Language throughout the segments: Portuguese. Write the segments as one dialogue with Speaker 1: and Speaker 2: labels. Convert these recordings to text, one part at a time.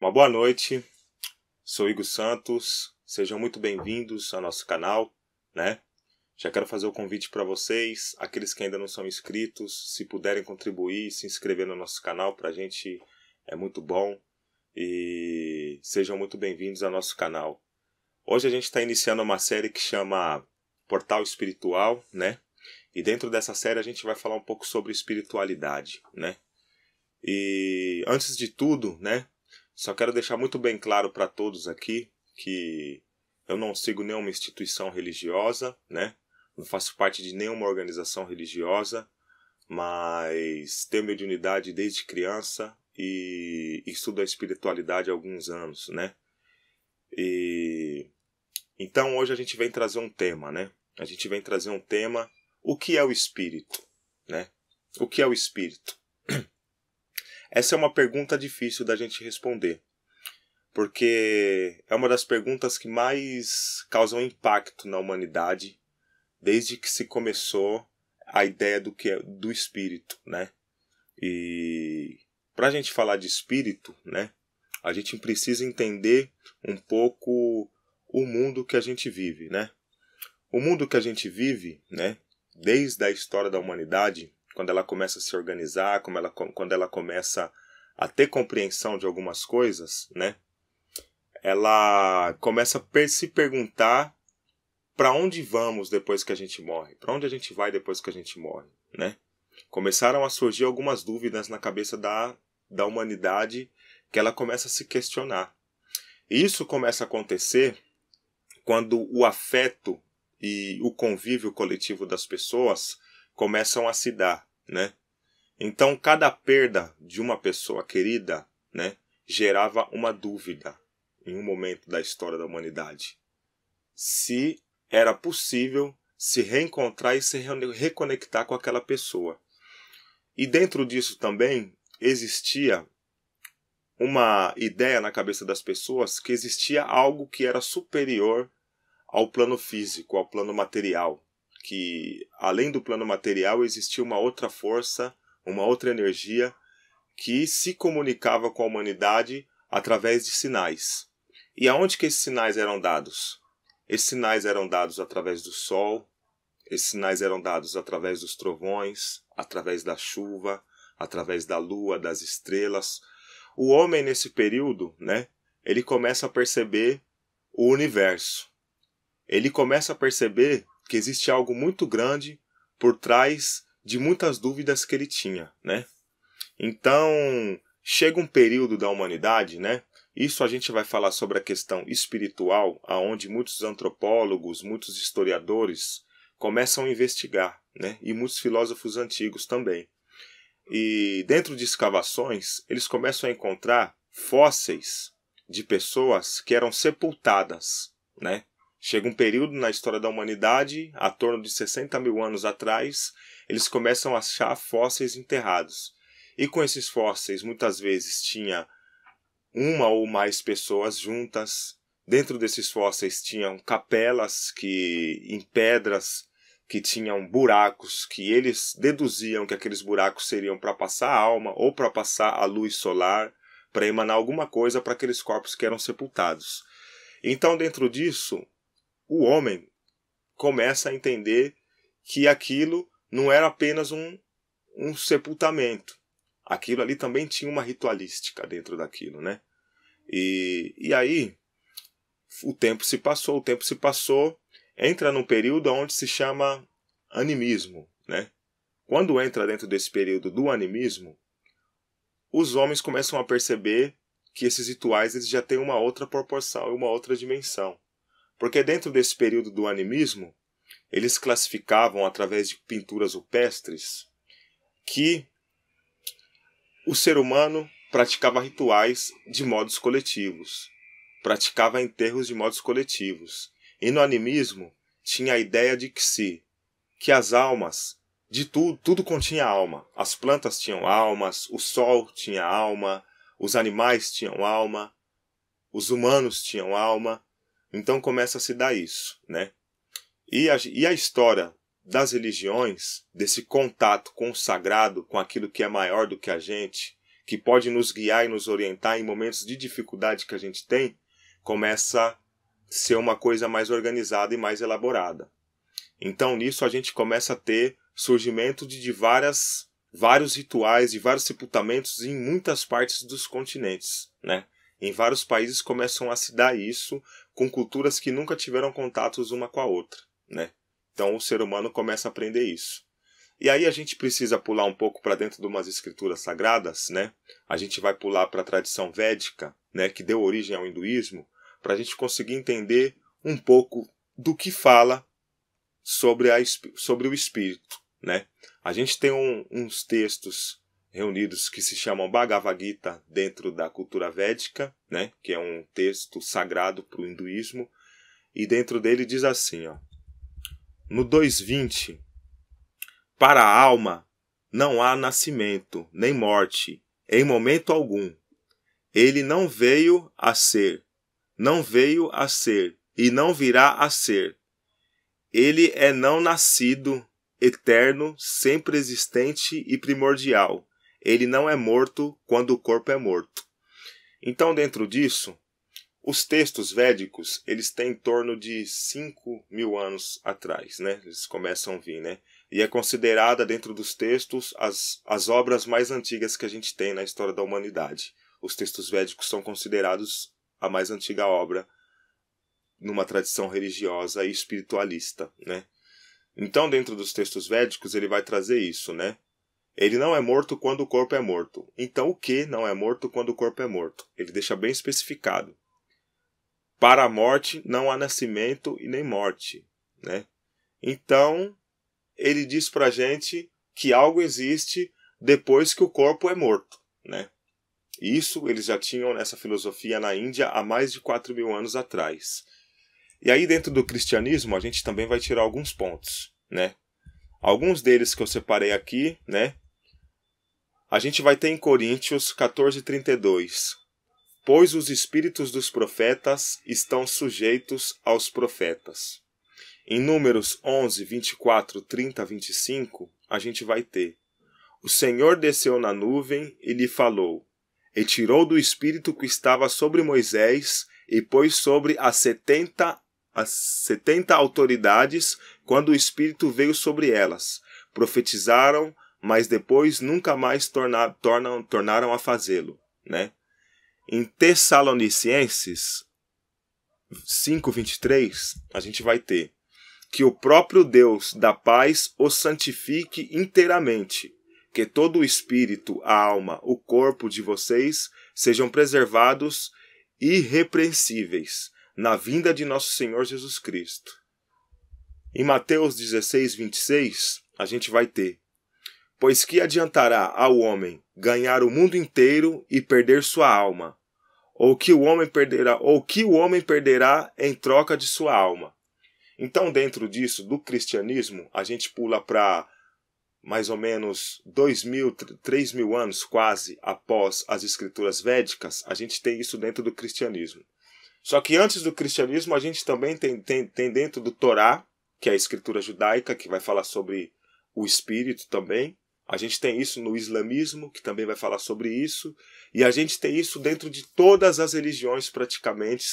Speaker 1: Uma boa noite, sou Igor Santos, sejam muito bem-vindos ao nosso canal, né? Já quero fazer o um convite para vocês, aqueles que ainda não são inscritos, se puderem contribuir, se inscrever no nosso canal, para a gente é muito bom e sejam muito bem-vindos ao nosso canal. Hoje a gente está iniciando uma série que chama Portal Espiritual, né? E dentro dessa série a gente vai falar um pouco sobre espiritualidade, né? E antes de tudo, né? Só quero deixar muito bem claro para todos aqui que eu não sigo nenhuma instituição religiosa, né? Não faço parte de nenhuma organização religiosa, mas tenho mediunidade desde criança e estudo a espiritualidade há alguns anos, né? E então hoje a gente vem trazer um tema, né? A gente vem trazer um tema, o que é o espírito, né? O que é o espírito? Essa é uma pergunta difícil da gente responder, porque é uma das perguntas que mais causam impacto na humanidade desde que se começou a ideia do que é do espírito, né? E para a gente falar de espírito, né? A gente precisa entender um pouco o mundo que a gente vive, né? O mundo que a gente vive, né? Desde a história da humanidade, quando ela começa a se organizar, como ela, quando ela começa a ter compreensão de algumas coisas, né? Ela começa a se perguntar para onde vamos depois que a gente morre, para onde a gente vai depois que a gente morre, né? Começaram a surgir algumas dúvidas na cabeça da, da humanidade que ela começa a se questionar. E isso começa a acontecer quando o afeto e o convívio coletivo das pessoas começam a se dar né? Então cada perda de uma pessoa querida, né, gerava uma dúvida em um momento da história da humanidade. Se era possível se reencontrar e se reconectar com aquela pessoa. E dentro disso também existia uma ideia na cabeça das pessoas que existia algo que era superior ao plano físico, ao plano material, que além do plano material existia uma outra força, uma outra energia que se comunicava com a humanidade através de sinais. E aonde que esses sinais eram dados? Esses sinais eram dados através do sol, esses sinais eram dados através dos trovões, através da chuva, através da lua, das estrelas. O homem nesse período, né, ele começa a perceber o universo. Ele começa a perceber que existe algo muito grande por trás de muitas dúvidas que ele tinha, né? Então, chega um período da humanidade, né? Isso a gente vai falar sobre a questão espiritual, aonde muitos antropólogos, muitos historiadores começam a investigar, né? E muitos filósofos antigos também. E dentro de escavações, eles começam a encontrar fósseis de pessoas que eram sepultadas, né? Chega um período na história da humanidade, a torno de 60 mil anos atrás, eles começam a achar fósseis enterrados. E com esses fósseis, muitas vezes tinha uma ou mais pessoas juntas. Dentro desses fósseis tinham capelas que em pedras que tinham buracos que eles deduziam que aqueles buracos seriam para passar a alma ou para passar a luz solar, para emanar alguma coisa para aqueles corpos que eram sepultados. Então, dentro disso, o homem começa a entender que aquilo não era apenas um, um sepultamento. Aquilo ali também tinha uma ritualística dentro daquilo, né? E, e aí, o tempo se passou, o tempo se passou, entra num período onde se chama animismo, né? Quando entra dentro desse período do animismo, os homens começam a perceber que esses rituais eles já têm uma outra proporção e uma outra dimensão. Porque dentro desse período do animismo, eles classificavam através de pinturas rupestres que o ser humano praticava rituais de modos coletivos, praticava enterros de modos coletivos. E no animismo tinha a ideia de que se que as almas de tudo, tudo continha alma. As plantas tinham almas, o sol tinha alma, os animais tinham alma, os humanos tinham alma. Então começa a se dar isso, né? E a, e a história das religiões, desse contato com o sagrado, com aquilo que é maior do que a gente, que pode nos guiar e nos orientar em momentos de dificuldade que a gente tem, começa a ser uma coisa mais organizada e mais elaborada. Então nisso a gente começa a ter surgimento de, de várias, vários rituais e vários sepultamentos em muitas partes dos continentes, né? Em vários países começam a se dar isso com culturas que nunca tiveram contatos uma com a outra, né? Então o ser humano começa a aprender isso. E aí a gente precisa pular um pouco para dentro de umas escrituras sagradas, né? A gente vai pular para a tradição védica, né, que deu origem ao hinduísmo, para a gente conseguir entender um pouco do que fala sobre, a, sobre o espírito, né? A gente tem um, uns textos reunidos que se chamam Bhagavad Gita dentro da cultura védica, né, que é um texto sagrado para o hinduísmo, e dentro dele diz assim, ó, no 2.20, para a alma não há nascimento, nem morte, em momento algum. Ele não veio a ser, não veio a ser, e não virá a ser. Ele é não nascido, eterno, sempre existente e primordial ele não é morto quando o corpo é morto. Então, dentro disso, os textos védicos eles têm em torno de 5 mil anos atrás, né? Eles começam a vir, né? E é considerada dentro dos textos as, as obras mais antigas que a gente tem na história da humanidade. Os textos védicos são considerados a mais antiga obra numa tradição religiosa e espiritualista, né? Então, dentro dos textos védicos, ele vai trazer isso, né? Ele não é morto quando o corpo é morto. Então, o que não é morto quando o corpo é morto? Ele deixa bem especificado. Para a morte não há nascimento e nem morte, né? Então, ele diz para a gente que algo existe depois que o corpo é morto, né? Isso eles já tinham nessa filosofia na Índia há mais de 4 mil anos atrás. E aí, dentro do cristianismo, a gente também vai tirar alguns pontos, né? Alguns deles que eu separei aqui, né? A gente vai ter em Coríntios 32. Pois os espíritos dos profetas estão sujeitos aos profetas. Em Números 11, 24, 30, 25, a gente vai ter: O Senhor desceu na nuvem e lhe falou, e tirou do espírito que estava sobre Moisés e pôs sobre as setenta as setenta autoridades quando o espírito veio sobre elas. Profetizaram, mas depois nunca mais torna, tornam, tornaram a fazê-lo. Né? Em Tessalonicenses 5,23, a gente vai ter que o próprio Deus da paz o santifique inteiramente, que todo o espírito, a alma, o corpo de vocês sejam preservados irrepreensíveis na vinda de nosso Senhor Jesus Cristo. Em Mateus 16, 26, a gente vai ter Pois que adiantará ao homem ganhar o mundo inteiro e perder sua alma? Ou que o homem perderá, ou que o homem perderá em troca de sua alma? Então, dentro disso, do cristianismo, a gente pula para mais ou menos dois mil, três mil anos quase após as escrituras védicas, a gente tem isso dentro do cristianismo. Só que antes do cristianismo, a gente também tem, tem, tem dentro do Torá, que é a escritura judaica, que vai falar sobre o espírito também, a gente tem isso no islamismo, que também vai falar sobre isso, e a gente tem isso dentro de todas as religiões praticamente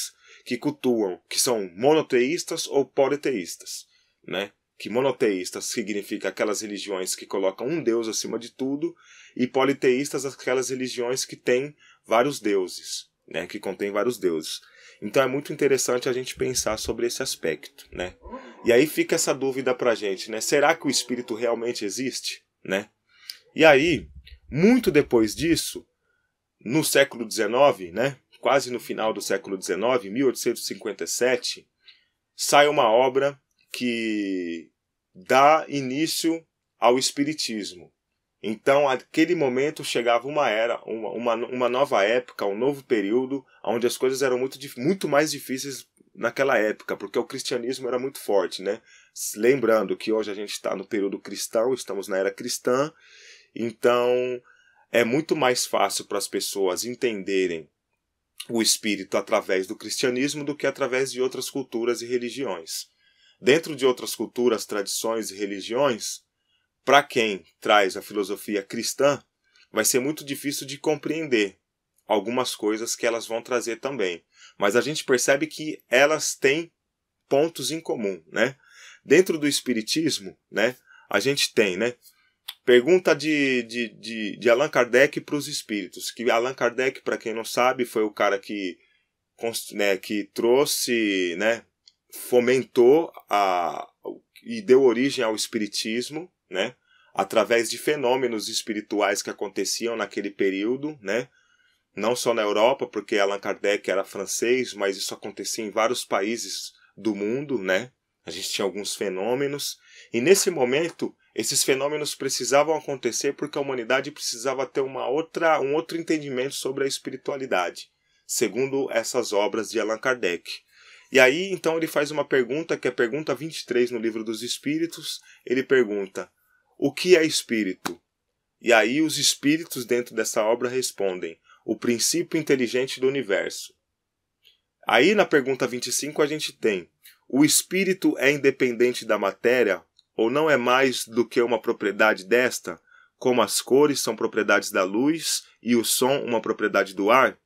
Speaker 1: que cultuam, que são monoteístas ou politeístas, né? Que monoteístas significa aquelas religiões que colocam um deus acima de tudo, e politeístas aquelas religiões que têm vários deuses, né? Que contêm vários deuses. Então é muito interessante a gente pensar sobre esse aspecto, né? E aí fica essa dúvida pra gente, né? Será que o espírito realmente existe, né? E aí, muito depois disso, no século XIX, né, quase no final do século XIX, 1857, sai uma obra que dá início ao Espiritismo. Então, aquele momento chegava uma era, uma, uma, uma, nova época, um novo período, onde as coisas eram muito, muito mais difíceis naquela época, porque o cristianismo era muito forte, né? Lembrando que hoje a gente está no período cristão, estamos na era cristã, então, é muito mais fácil para as pessoas entenderem o espírito através do cristianismo do que através de outras culturas e religiões. Dentro de outras culturas, tradições e religiões, para quem traz a filosofia cristã, vai ser muito difícil de compreender algumas coisas que elas vão trazer também. Mas a gente percebe que elas têm pontos em comum, né? Dentro do espiritismo, né, a gente tem, né, Pergunta de, de, de, de Allan Kardec para os espíritos. Que Allan Kardec, para quem não sabe, foi o cara que, né, que trouxe, né, fomentou a, e deu origem ao espiritismo, né, através de fenômenos espirituais que aconteciam naquele período, né, não só na Europa, porque Allan Kardec era francês, mas isso acontecia em vários países do mundo, né? A gente tinha alguns fenômenos. E nesse momento, esses fenômenos precisavam acontecer porque a humanidade precisava ter uma outra, um outro entendimento sobre a espiritualidade, segundo essas obras de Allan Kardec. E aí, então, ele faz uma pergunta, que é a pergunta 23 no Livro dos Espíritos. Ele pergunta: O que é espírito? E aí, os espíritos dentro dessa obra respondem: O princípio inteligente do universo. Aí, na pergunta 25, a gente tem: O espírito é independente da matéria ou não é mais do que uma propriedade desta, como as cores são propriedades da luz e o som uma propriedade do ar?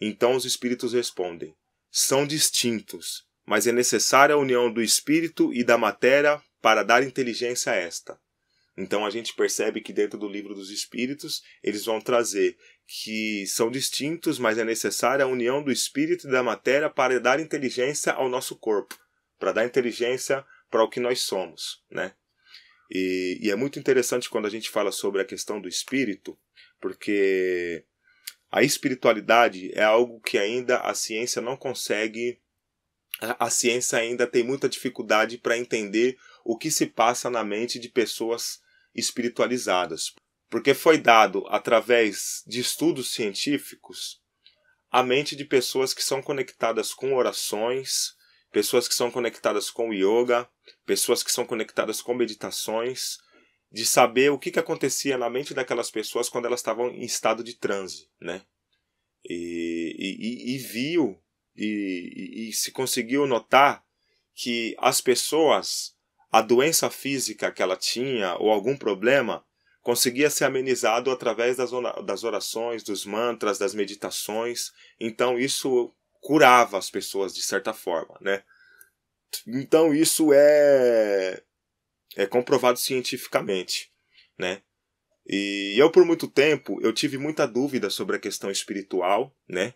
Speaker 1: Então os espíritos respondem: são distintos, mas é necessária a união do espírito e da matéria para dar inteligência a esta. Então a gente percebe que dentro do livro dos espíritos eles vão trazer que são distintos, mas é necessária a união do espírito e da matéria para dar inteligência ao nosso corpo, para dar inteligência para o que nós somos, né? E, e, é muito interessante quando a gente fala sobre a questão do espírito, porque a espiritualidade é algo que ainda a ciência não consegue, a, a ciência ainda tem muita dificuldade para entender o que se passa na mente de pessoas espiritualizadas, porque foi dado através de estudos científicos a mente de pessoas que são conectadas com orações, pessoas que são conectadas com yoga, pessoas que são conectadas com meditações, de saber o que, que acontecia na mente daquelas pessoas quando elas estavam em estado de transe, né? E, e, e viu e, e, se conseguiu notar que as pessoas, a doença física que ela tinha ou algum problema, conseguia ser amenizado através das orações, dos mantras, das meditações. Então isso curava as pessoas de certa forma, né? Então isso é é comprovado cientificamente, né? E eu por muito tempo eu tive muita dúvida sobre a questão espiritual, né?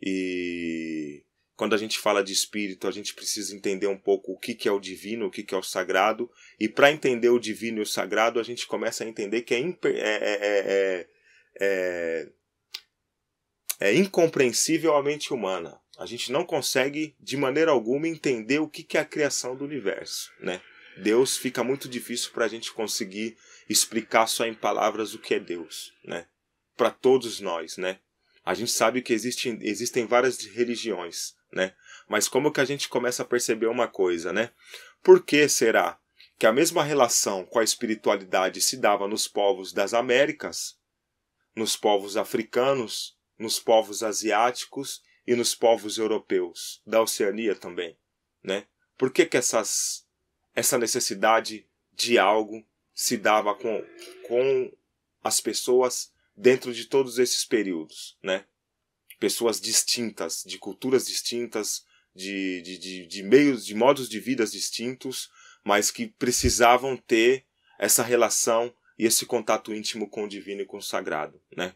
Speaker 1: E quando a gente fala de espírito, a gente precisa entender um pouco o que, que é o divino, o que, que é o sagrado. E para entender o divino e o sagrado, a gente começa a entender que é, é, é, é é incompreensivelmente humana. A gente não consegue, de maneira alguma, entender o que é a criação do universo. Né? Deus fica muito difícil para a gente conseguir explicar só em palavras o que é Deus, né? Para todos nós, né? A gente sabe que existe, existem várias religiões, né? Mas como que a gente começa a perceber uma coisa, né? Por que será que a mesma relação com a espiritualidade se dava nos povos das Américas, nos povos africanos, nos povos asiáticos e nos povos europeus, da Oceania também, né? Por que que essas, essa necessidade de algo se dava com, com as pessoas dentro de todos esses períodos, né? Pessoas distintas, de culturas distintas, de, de, de, de meios, de modos de vida distintos, mas que precisavam ter essa relação e esse contato íntimo com o divino e com o sagrado, né?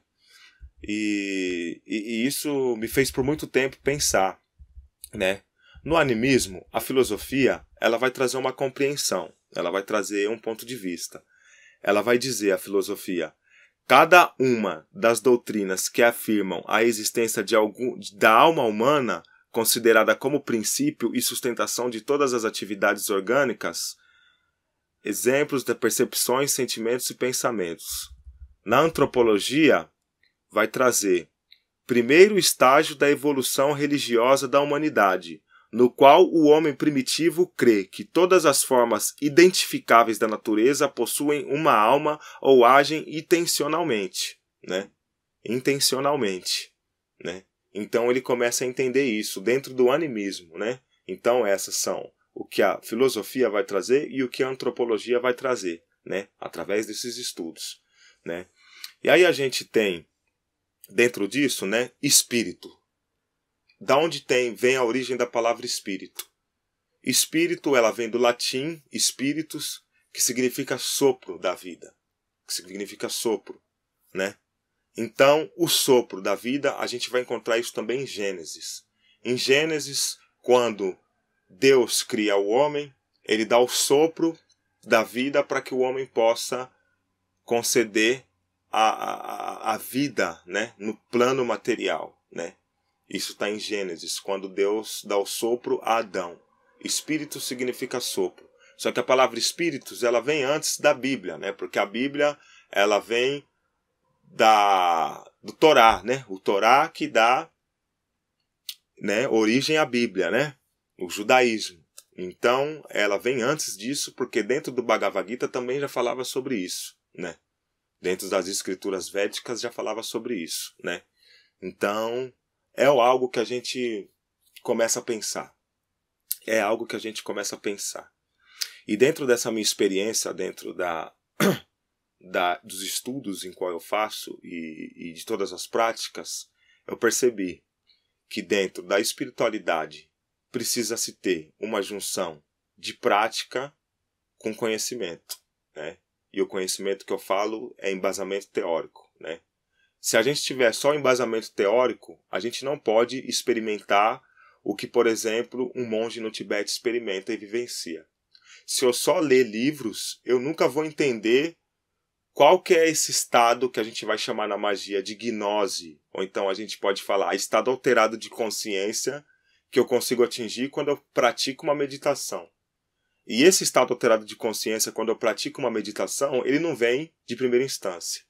Speaker 1: E, e, e isso me fez por muito tempo pensar, né? No animismo, a filosofia ela vai trazer uma compreensão, ela vai trazer um ponto de vista. Ela vai dizer a filosofia, cada uma das doutrinas que afirmam a existência de algum, da alma humana, considerada como princípio e sustentação de todas as atividades orgânicas, exemplos de percepções, sentimentos e pensamentos. Na antropologia, vai trazer primeiro estágio da evolução religiosa da humanidade, no qual o homem primitivo crê que todas as formas identificáveis da natureza possuem uma alma ou agem intencionalmente, né? Intencionalmente, né? Então ele começa a entender isso dentro do animismo, né? Então essas são o que a filosofia vai trazer e o que a antropologia vai trazer, né? Através desses estudos, né? E aí a gente tem dentro disso, né? Espírito. Da onde tem vem a origem da palavra espírito. Espírito, ela vem do latim spiritus, que significa sopro da vida, que significa sopro, né? Então, o sopro da vida, a gente vai encontrar isso também em Gênesis. Em Gênesis, quando Deus cria o homem, ele dá o sopro da vida para que o homem possa conceder a, a, a vida né, no plano material. Né? Isso está em Gênesis, quando Deus dá o sopro a Adão. Espírito significa sopro. Só que a palavra espíritos ela vem antes da Bíblia, né? Porque a Bíblia ela vem da do Torá, né? O Torá que dá né, origem à Bíblia, né? O judaísmo. Então, ela vem antes disso, porque dentro do Bhagavad Gita também já falava sobre isso, né? dentro das escrituras védicas já falava sobre isso, né? Então, é algo que a gente começa a pensar. É algo que a gente começa a pensar. E dentro dessa minha experiência, dentro da, da dos estudos em qual eu faço e, e de todas as práticas, eu percebi que dentro da espiritualidade precisa se ter uma junção de prática com conhecimento, né? E o conhecimento que eu falo é embasamento teórico, né? Se a gente tiver só embasamento teórico, a gente não pode experimentar o que, por exemplo, um monge no Tibete experimenta e vivencia. Se eu só ler livros, eu nunca vou entender qual que é esse estado que a gente vai chamar na magia de gnose, ou então a gente pode falar estado alterado de consciência que eu consigo atingir quando eu pratico uma meditação. E esse estado alterado de consciência, quando eu pratico uma meditação, ele não vem de primeira instância.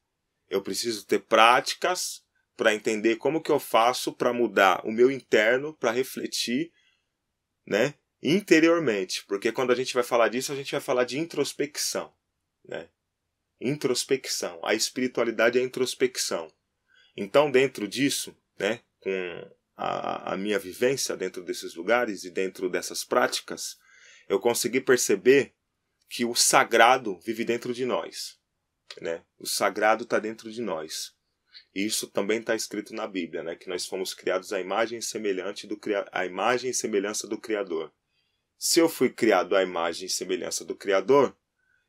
Speaker 1: Eu preciso ter práticas para entender como que eu faço para mudar o meu interno, para refletir, né, interiormente, porque quando a gente vai falar disso, a gente vai falar de introspecção, né? Introspecção. A espiritualidade é a introspecção. Então, dentro disso, né, com a, a minha vivência dentro desses lugares e dentro dessas práticas, eu consegui perceber que o sagrado vive dentro de nós. Né? O sagrado está dentro de nós. E isso também está escrito na Bíblia, né? que nós fomos criados à imagem semelhante do à imagem e semelhança do Criador. Se eu fui criado à imagem e semelhança do Criador,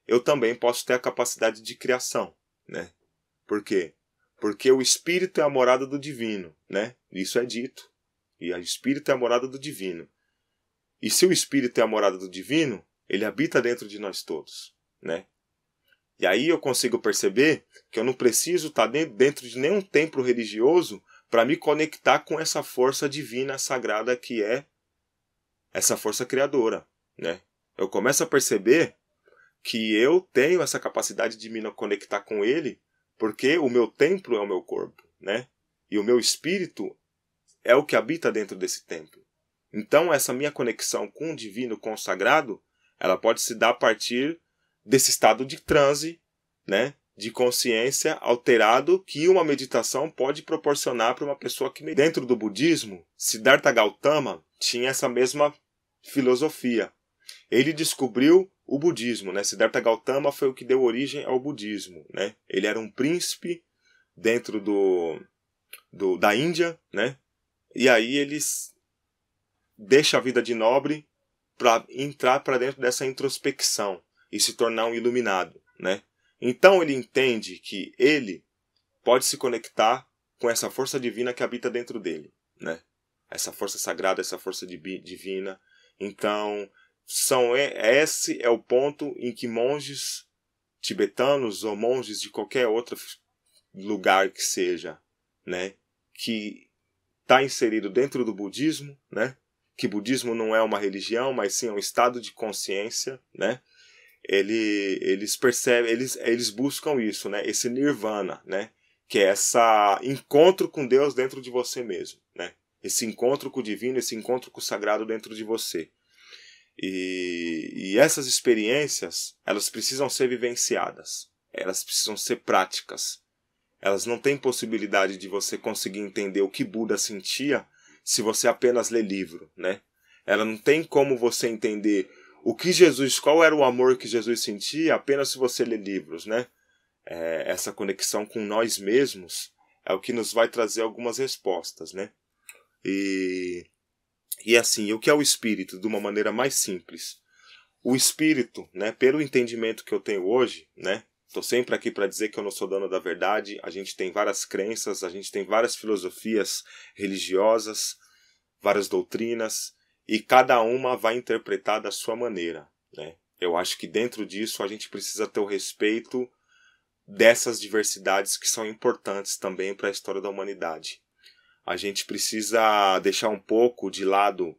Speaker 1: eu também posso ter a capacidade de criação. Né? Por quê? Porque o Espírito é a morada do divino. Né? Isso é dito. E o Espírito é a morada do divino. E se o Espírito é a morada do divino, ele habita dentro de nós todos, né? E aí eu consigo perceber que eu não preciso tá estar dentro de nenhum templo religioso para me conectar com essa força divina sagrada que é essa força criadora, né? Eu começo a perceber que eu tenho essa capacidade de me conectar com ele, porque o meu templo é o meu corpo, né? E o meu espírito é o que habita dentro desse templo. Então, essa minha conexão com o divino, com o sagrado, ela pode se dar a partir desse estado de transe, né? De consciência alterado que uma meditação pode proporcionar para uma pessoa que dentro do budismo, Siddhartha Gautama tinha essa mesma filosofia. Ele descobriu o budismo, né? Siddhartha Gautama foi o que deu origem ao budismo, né? Ele era um príncipe dentro do, do da Índia, né? E aí eles deixa a vida de nobre para entrar para dentro dessa introspecção e se tornar um iluminado, né? Então ele entende que ele pode se conectar com essa força divina que habita dentro dele, né? Essa força sagrada, essa força divina. Então, são esse é o ponto em que monges tibetanos ou monges de qualquer outro lugar que seja, né, que está inserido dentro do budismo, né, que budismo não é uma religião, mas sim é um estado de consciência, né? Ele, eles percebem, eles, eles buscam isso, né? Esse nirvana, né? Que é esse encontro com Deus dentro de você mesmo, né? Esse encontro com o divino, esse encontro com o sagrado dentro de você. E, e essas experiências, elas precisam ser vivenciadas, elas precisam ser práticas. Elas não têm possibilidade de você conseguir entender o que Buda sentia se você apenas lê livro, né? Ela não tem como você entender o que Jesus, qual era o amor que Jesus sentia apenas se você lê livros, né? É, essa conexão com nós mesmos é o que nos vai trazer algumas respostas, né? E, e assim, o que é o espírito? De uma maneira mais simples. O espírito, né, pelo entendimento que eu tenho hoje, né, Estou sempre aqui para dizer que eu não sou dono da verdade. A gente tem várias crenças, a gente tem várias filosofias religiosas, várias doutrinas, e cada uma vai interpretar da sua maneira. Né? Eu acho que dentro disso a gente precisa ter o respeito dessas diversidades que são importantes também para a história da humanidade. A gente precisa deixar um pouco de lado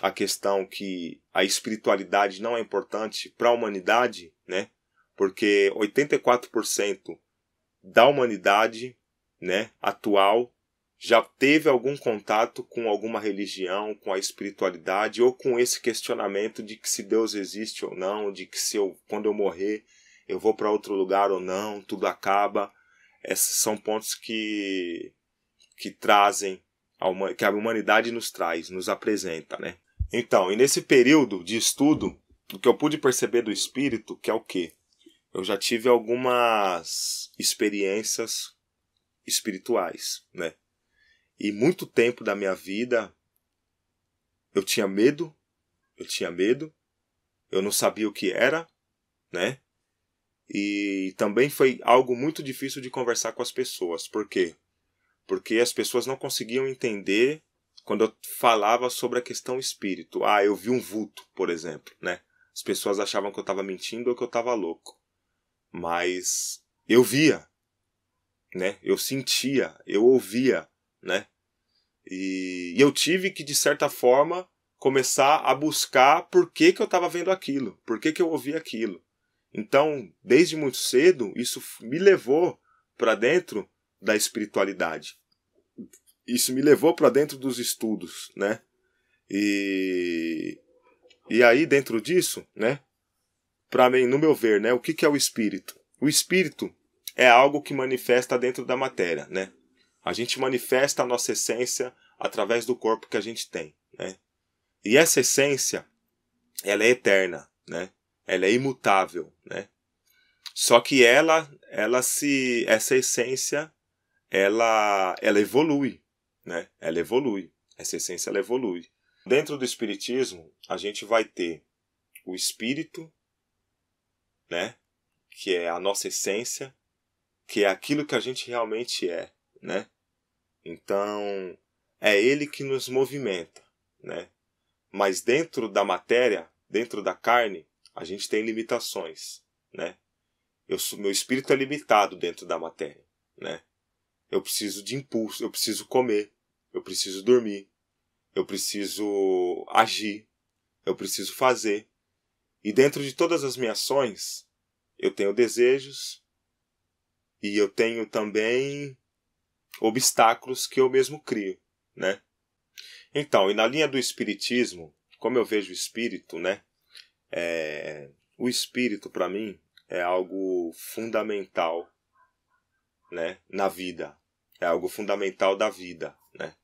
Speaker 1: a questão que a espiritualidade não é importante para a humanidade, né? porque 84% da humanidade né, atual já teve algum contato com alguma religião, com a espiritualidade ou com esse questionamento de que se Deus existe ou não, de que se eu, quando eu morrer eu vou para outro lugar ou não, tudo acaba. Esses são pontos que que trazem a que a humanidade nos traz, nos apresenta, né? Então, e nesse período de estudo, o que eu pude perceber do espírito, que é o quê? eu já tive algumas experiências espirituais, né? E muito tempo da minha vida eu tinha medo, eu tinha medo, eu não sabia o que era, né? E também foi algo muito difícil de conversar com as pessoas. Por quê? Porque as pessoas não conseguiam entender quando eu falava sobre a questão espírito. Ah, eu vi um vulto, por exemplo, né? As pessoas achavam que eu estava mentindo ou que eu estava louco mas eu via, né? Eu sentia, eu ouvia, né? E, e eu tive que, de certa forma, começar a buscar por que, que eu estava vendo aquilo, por que, que eu ouvia aquilo. Então, desde muito cedo, isso me levou para dentro da espiritualidade. Isso me levou para dentro dos estudos, né? E, e aí, dentro disso, né? para mim, no meu ver, né? O que, que é o espírito? O espírito é algo que manifesta dentro da matéria, né? A gente manifesta a nossa essência através do corpo que a gente tem, né? E essa essência, ela é eterna, né? Ela é imutável, né? Só que ela, ela se, essa essência, ela, ela evolui, né? Ela evolui. Essa essência ela evolui. Dentro do espiritismo, a gente vai ter o espírito, né? Que é a nossa essência, que é aquilo que a gente realmente é, né? Então, é ele que nos movimenta, né? Mas dentro da matéria, dentro da carne, a gente tem limitações, né? Eu meu espírito é limitado dentro da matéria, né? Eu preciso de impulso, eu preciso comer, eu preciso dormir, eu preciso agir, eu preciso fazer, e dentro de todas as minhas ações, eu tenho desejos e eu tenho também obstáculos que eu mesmo crio, né? Então, e na linha do espiritismo, como eu vejo o espírito, né? É, o espírito para mim é algo fundamental, né? Na vida, é algo fundamental da vida, né?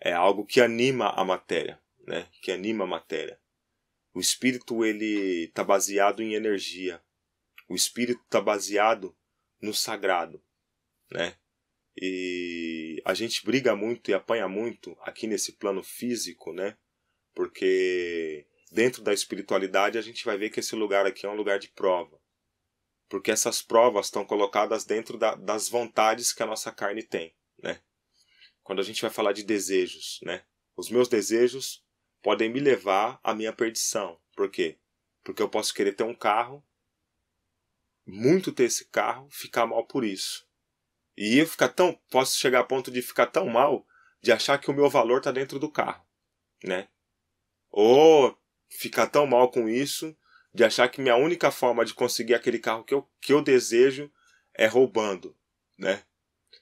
Speaker 1: É algo que anima a matéria, né? Que anima a matéria. O espírito ele está baseado em energia. O espírito está baseado no sagrado, né? E a gente briga muito e apanha muito aqui nesse plano físico, né? Porque dentro da espiritualidade a gente vai ver que esse lugar aqui é um lugar de prova. Porque essas provas estão colocadas dentro da, das vontades que a nossa carne tem, né? Quando a gente vai falar de desejos, né? Os meus desejos podem me levar à minha perdição. Por quê? Porque eu posso querer ter um carro, muito ter esse carro, ficar mal por isso. E eu ficar tão, posso chegar a ponto de ficar tão mal de achar que o meu valor está dentro do carro, né? Ou ficar tão mal com isso de achar que minha única forma de conseguir aquele carro que eu, que eu desejo é roubando, né?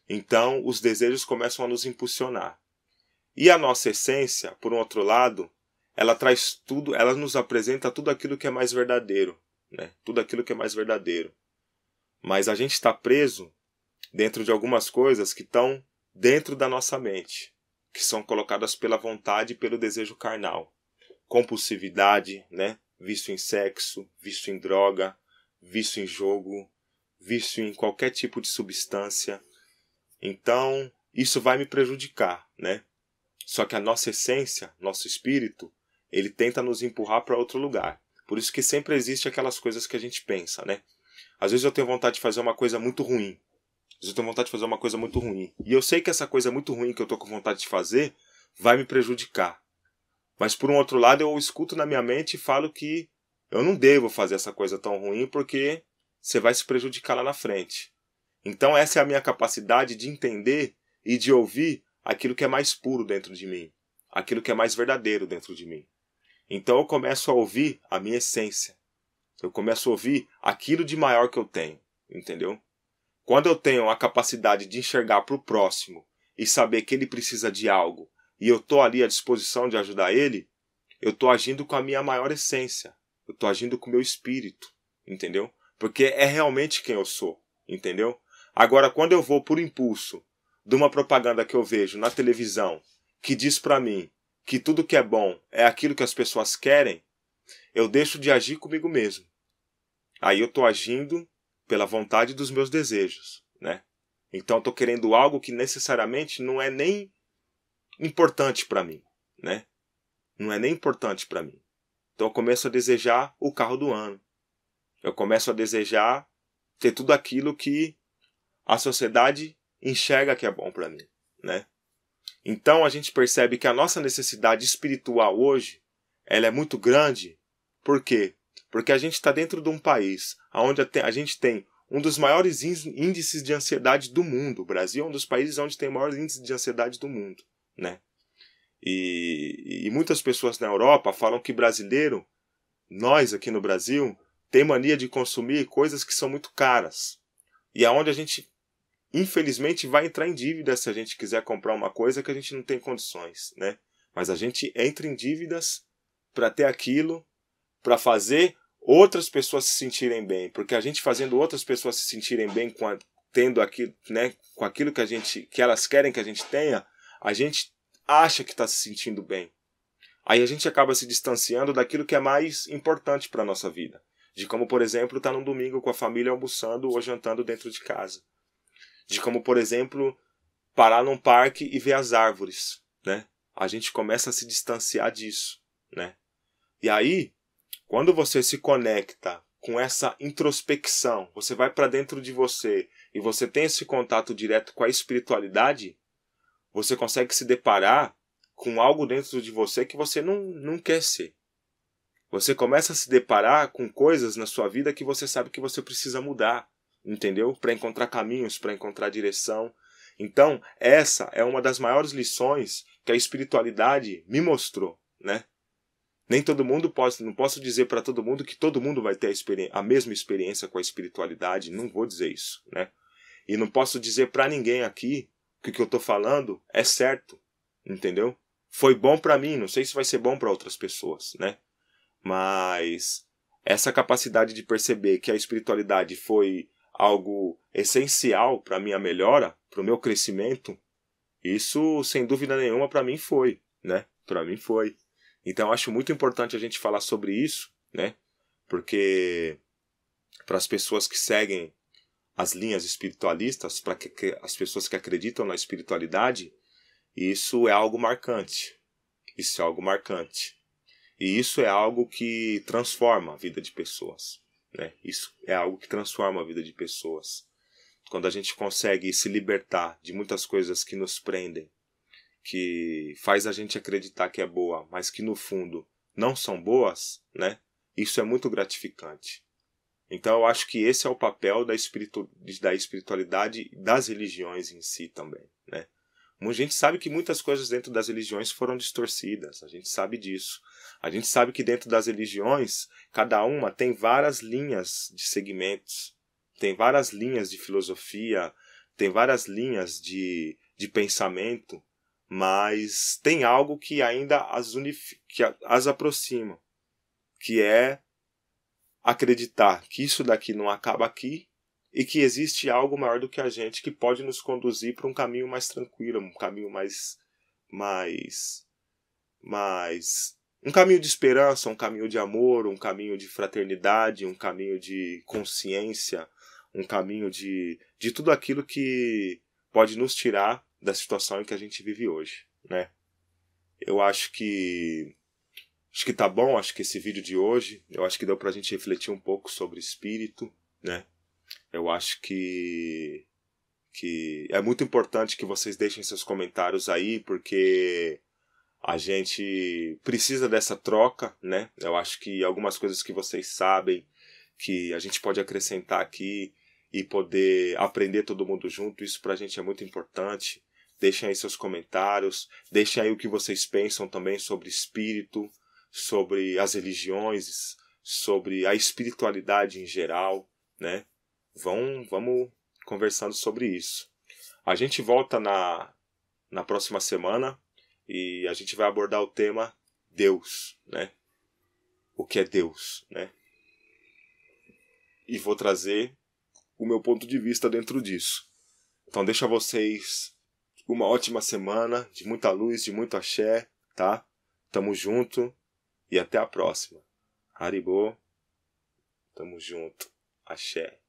Speaker 1: Então os desejos começam a nos impulsionar. E a nossa essência, por um outro lado, ela traz tudo, ela nos apresenta tudo aquilo que é mais verdadeiro, né? Tudo aquilo que é mais verdadeiro. Mas a gente está preso dentro de algumas coisas que estão dentro da nossa mente, que são colocadas pela vontade e pelo desejo carnal. Compulsividade, né? Vício em sexo, vício em droga, vício em jogo, vício em qualquer tipo de substância. Então, isso vai me prejudicar, né? Só que a nossa essência, nosso espírito, ele tenta nos empurrar para outro lugar. Por isso que sempre existe aquelas coisas que a gente pensa, né? Às vezes eu tenho vontade de fazer uma coisa muito ruim. Às vezes eu tenho vontade de fazer uma coisa muito ruim. E eu sei que essa coisa muito ruim que eu tô com vontade de fazer vai me prejudicar. Mas por um outro lado, eu escuto na minha mente e falo que eu não devo fazer essa coisa tão ruim porque você vai se prejudicar lá na frente. Então essa é a minha capacidade de entender e de ouvir aquilo que é mais puro dentro de mim, aquilo que é mais verdadeiro dentro de mim. Então eu começo a ouvir a minha essência. Eu começo a ouvir aquilo de maior que eu tenho, entendeu? Quando eu tenho a capacidade de enxergar para o próximo e saber que ele precisa de algo e eu estou ali à disposição de ajudar ele, eu estou agindo com a minha maior essência. Eu estou agindo com o meu espírito, entendeu? Porque é realmente quem eu sou, entendeu? Agora, quando eu vou por impulso de uma propaganda que eu vejo na televisão que diz para mim que tudo que é bom é aquilo que as pessoas querem, eu deixo de agir comigo mesmo. Aí eu estou agindo pela vontade dos meus desejos, né? Então estou querendo algo que necessariamente não é nem importante para mim, né? Não é nem importante para mim. Então eu começo a desejar o carro do ano. Eu começo a desejar ter tudo aquilo que a sociedade enxerga que é bom para mim, né? Então a gente percebe que a nossa necessidade espiritual hoje, ela é muito grande. Por quê? Porque a gente está dentro de um país onde a gente tem um dos maiores índices de ansiedade do mundo. O Brasil é um dos países onde tem o maior índice de ansiedade do mundo, né? E, e muitas pessoas na Europa falam que brasileiro, nós aqui no Brasil, tem mania de consumir coisas que são muito caras. E aonde a gente infelizmente vai entrar em dívida se a gente quiser comprar uma coisa que a gente não tem condições, né? Mas a gente entra em dívidas para ter aquilo, para fazer outras pessoas se sentirem bem, porque a gente fazendo outras pessoas se sentirem bem com a, tendo aquilo, né, com aquilo que a gente, que elas querem que a gente tenha, a gente acha que está se sentindo bem. Aí a gente acaba se distanciando daquilo que é mais importante para nossa vida, de como, por exemplo, estar tá num domingo com a família almoçando ou jantando dentro de casa. De como, por exemplo, parar num parque e ver as árvores, né? A gente começa a se distanciar disso, né? E aí, quando você se conecta com essa introspecção, você vai para dentro de você e você tem esse contato direto com a espiritualidade, você consegue se deparar com algo dentro de você que você não, não quer ser. Você começa a se deparar com coisas na sua vida que você sabe que você precisa mudar entendeu? Para encontrar caminhos, para encontrar direção. Então, essa é uma das maiores lições que a espiritualidade me mostrou, né? Nem todo mundo pode, não posso dizer para todo mundo que todo mundo vai ter a, a, mesma experiência com a espiritualidade, não vou dizer isso, né? E não posso dizer para ninguém aqui que o que eu tô falando é certo, entendeu? Foi bom para mim, não sei se vai ser bom para outras pessoas, né? Mas essa capacidade de perceber que a espiritualidade foi algo essencial para minha melhora, para o meu crescimento, isso sem dúvida nenhuma para mim foi, né? Para mim foi. Então acho muito importante a gente falar sobre isso, né? Porque para as pessoas que seguem as linhas espiritualistas, para as pessoas que acreditam na espiritualidade, isso é algo marcante. Isso é algo marcante. E isso é algo que transforma a vida de pessoas. Né? Isso é algo que transforma a vida de pessoas. Quando a gente consegue se libertar de muitas coisas que nos prendem, que faz a gente acreditar que é boa, mas que no fundo não são boas, né? Isso é muito gratificante. Então eu acho que esse é o papel da, espiritu da espiritualidade das religiões em si também, né? A gente sabe que muitas coisas dentro das religiões foram distorcidas, a gente sabe disso. A gente sabe que dentro das religiões, cada uma tem várias linhas de segmentos, tem várias linhas de filosofia, tem várias linhas de, de pensamento, mas tem algo que ainda as, que as aproxima, que é acreditar que isso daqui não acaba aqui e que existe algo maior do que a gente que pode nos conduzir para um caminho mais tranquilo, um caminho mais mais mais um caminho de esperança, um caminho de amor, um caminho de fraternidade, um caminho de consciência, um caminho de de tudo aquilo que pode nos tirar da situação em que a gente vive hoje, né? Eu acho que acho que tá bom, acho que esse vídeo de hoje, eu acho que deu pra gente refletir um pouco sobre espírito, né? Eu acho que que é muito importante que vocês deixem seus comentários aí, porque a gente precisa dessa troca, né? Eu acho que algumas coisas que vocês sabem que a gente pode acrescentar aqui e poder aprender todo mundo junto, isso pra gente é muito importante. Deixem aí seus comentários, deixem aí o que vocês pensam também sobre espírito, sobre as religiões, sobre a espiritualidade em geral, né? vão, vamos conversando sobre isso. A gente volta na, na próxima semana e a gente vai abordar o tema Deus, né? O que é Deus, né? E vou trazer o meu ponto de vista dentro disso. Então deixa vocês uma ótima semana, de muita luz, de muito axé, tá? Tamo junto e até a próxima. Haribo. Tamo junto. Axé.